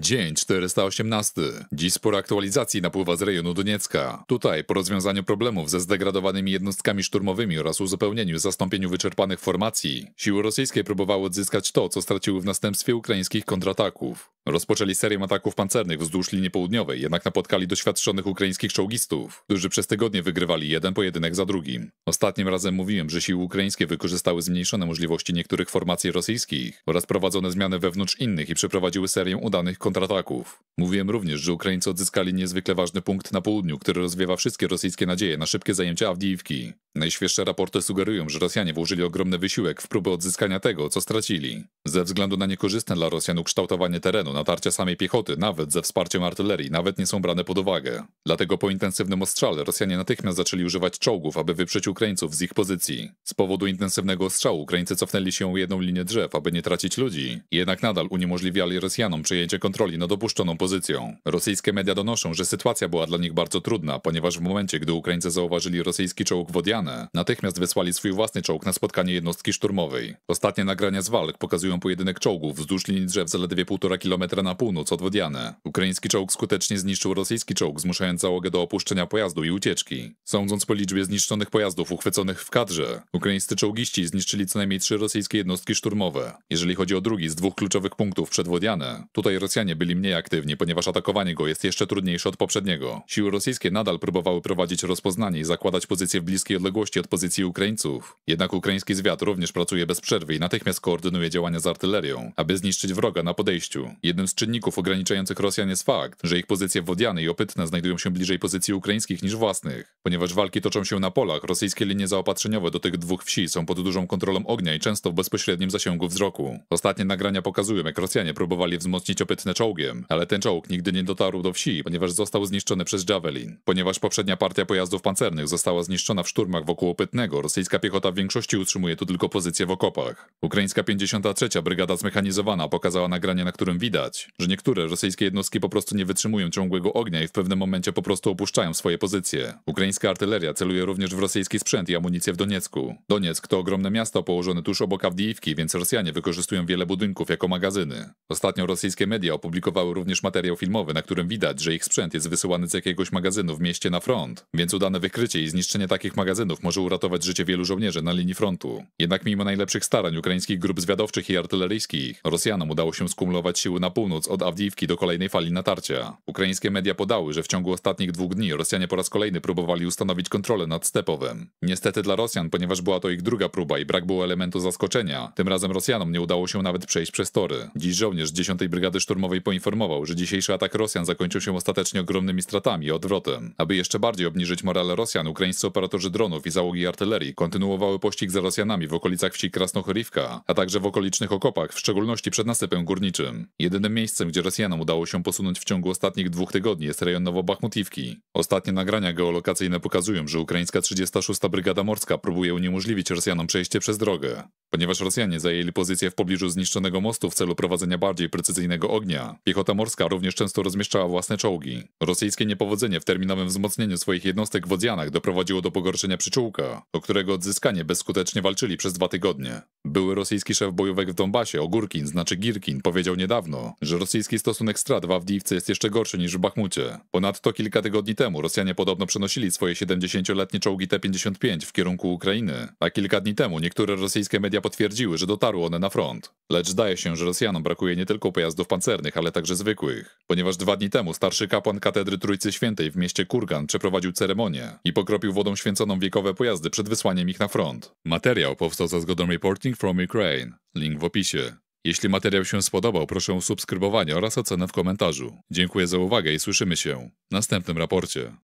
Dzień 418. Dziś sporo aktualizacji napływa z rejonu Doniecka. Tutaj po rozwiązaniu problemów ze zdegradowanymi jednostkami szturmowymi oraz uzupełnieniu zastąpieniu wyczerpanych formacji, siły rosyjskie próbowały odzyskać to, co straciły w następstwie ukraińskich kontrataków. Rozpoczęli serię ataków pancernych wzdłuż linii południowej, jednak napotkali doświadczonych ukraińskich czołgistów, którzy przez tygodnie wygrywali jeden pojedynek za drugim. Ostatnim razem mówiłem, że siły ukraińskie wykorzystały zmniejszone możliwości niektórych formacji rosyjskich oraz prowadzone zmiany wewnątrz innych i przeprowadziły serię udanych kontrataków. Mówiłem również, że Ukraińcy odzyskali niezwykle ważny punkt na południu, który rozwiewa wszystkie rosyjskie nadzieje na szybkie zajęcie Awdijiwki. Najświeższe raporty sugerują, że Rosjanie włożyli ogromny wysiłek w próbę odzyskania tego, co stracili. Ze względu na niekorzystne dla Rosjan ukształtowanie terenu, natarcia samej piechoty, nawet ze wsparciem artylerii, nawet nie są brane pod uwagę. Dlatego po intensywnym ostrzale Rosjanie natychmiast zaczęli używać czołgów, aby wyprzeć Ukraińców z ich pozycji. Z powodu intensywnego ostrzału Ukraińcy cofnęli się o jedną linię drzew, aby nie tracić ludzi. Jednak nadal uniemożliwiali Rosjanom przejęcie kontroli nad opuszczoną pozycją. Rosyjskie media donoszą, że sytuacja była dla nich bardzo trudna, ponieważ w momencie, gdy Ukraińcy zauważyli rosyjski czołg Wodiane, natychmiast wysłali swój własny czołg na spotkanie jednostki szturmowej. Ostatnie nagrania z walk pokazują pojedynek czołgów wzdłuż linii drzew zaledwie 1,5 kilometra na północ od Wodiany. Ukraiński czołg skutecznie zniszczył rosyjski czołg, zmuszając załogę do opuszczenia pojazdu i ucieczki. Sądząc po liczbie zniszczonych pojazdów uchwyconych w kadrze, ukraińscy czołgiści zniszczyli co najmniej trzy rosyjskie jednostki szturmowe. Jeżeli chodzi o drugi z dwóch kluczowych punktów przed Wodianę, tutaj Rosjanie byli mniej aktywni, ponieważ atakowanie go jest jeszcze trudniejsze od poprzedniego. Siły rosyjskie nadal próbowały prowadzić rozpoznanie i zakładać pozycje w bliskiej odległości od pozycji Ukraińców. Jednak ukraiński zwiat również pracuje bez przerwy i natychmiast koordynuje działania artylerią, aby zniszczyć wroga na podejściu. Jednym z czynników ograniczających Rosjan jest fakt, że ich pozycje wodiane i opytne znajdują się bliżej pozycji ukraińskich niż własnych. Ponieważ walki toczą się na polach, rosyjskie linie zaopatrzeniowe do tych dwóch wsi są pod dużą kontrolą ognia i często w bezpośrednim zasięgu wzroku. Ostatnie nagrania pokazują, jak Rosjanie próbowali wzmocnić opytne czołgiem, ale ten czołg nigdy nie dotarł do wsi, ponieważ został zniszczony przez Javelin. Ponieważ poprzednia partia pojazdów pancernych została zniszczona w szturmach wokół opytnego, rosyjska piechota w większości utrzymuje tu tylko pozycję w okopach. Ukraińska 53 Rosyjska brygada zmechanizowana pokazała nagranie, na którym widać, że niektóre rosyjskie jednostki po prostu nie wytrzymują ciągłego ognia i w pewnym momencie po prostu opuszczają swoje pozycje. Ukraińska artyleria celuje również w rosyjski sprzęt i amunicję w Doniecku. Donieck to ogromne miasto położone tuż obok Awdijiwki, więc Rosjanie wykorzystują wiele budynków jako magazyny. Ostatnio rosyjskie media opublikowały również materiał filmowy, na którym widać, że ich sprzęt jest wysyłany z jakiegoś magazynu w mieście na front, więc udane wykrycie i zniszczenie takich magazynów może uratować życie wielu żołnierzy na linii frontu. Jednak mimo najlepszych starań ukraińskich grup zwiadowczych i artyleryjskich. Rosjanom udało się skumulować siły na północ od Awdijiwki do kolejnej fali natarcia. Ukraińskie media podały, że w ciągu ostatnich dwóch dni Rosjanie po raz kolejny próbowali ustanowić kontrolę nad Stepowem. Niestety dla Rosjan, ponieważ była to ich druga próba i brak było elementu zaskoczenia, tym razem Rosjanom nie udało się nawet przejść przez tory. Dziś żołnierz 10 Brygady Szturmowej poinformował, że dzisiejszy atak Rosjan zakończył się ostatecznie ogromnymi stratami i odwrotem. Aby jeszcze bardziej obniżyć morale Rosjan, ukraińscy operatorzy dronów i załogi artylerii kontynuowały pościg za Rosjanami w okolicach wsi Krasnochorivka, a także w okolicznych ważnych okopach, w szczególności przed nasypem górniczym. Jedynym miejscem, gdzie Rosjanom udało się posunąć w ciągu ostatnich dwóch tygodni jest rejon Nowobachmutiwki. Ostatnie nagrania geolokacyjne pokazują, że ukraińska 36. Brygada Morska próbuje uniemożliwić Rosjanom przejście przez drogę. Ponieważ Rosjanie zajęli pozycję w pobliżu zniszczonego mostu w celu prowadzenia bardziej precyzyjnego ognia, piechota morska również często rozmieszczała własne czołgi. Rosyjskie niepowodzenie w terminowym wzmocnieniu swoich jednostek w Odzianach doprowadziło do pogorszenia przyczółka, o którego odzyskanie bezskutecznie walczyli przez dwa tygodnie. Były rosyjski szef bojówek w Donbasie, Ogórkin, znaczy Girkin, powiedział niedawno, że rosyjski stosunek strat w Awdiwce jest jeszcze gorszy niż w Bachmucie. Ponadto kilka tygodni temu Rosjanie podobno przenosili swoje 70-letnie czołgi T-55 w kierunku Ukrainy, a kilka dni temu niektóre rosyjskie media media potwierdziły, że dotarły one na front. Lecz zdaje się, że Rosjanom brakuje nie tylko pojazdów pancernych, ale także zwykłych. Ponieważ dwa dni temu starszy kapłan katedry Trójcy Świętej w mieście Kurgan przeprowadził ceremonię i pokropił wodą święconą wiekowe pojazdy przed wysłaniem ich na front. Materiał powstał za zgodą Reporting from Ukraine. Link w opisie. Jeśli materiał się spodobał, proszę o subskrybowanie oraz ocenę w komentarzu. Dziękuję za uwagę i słyszymy się w następnym raporcie.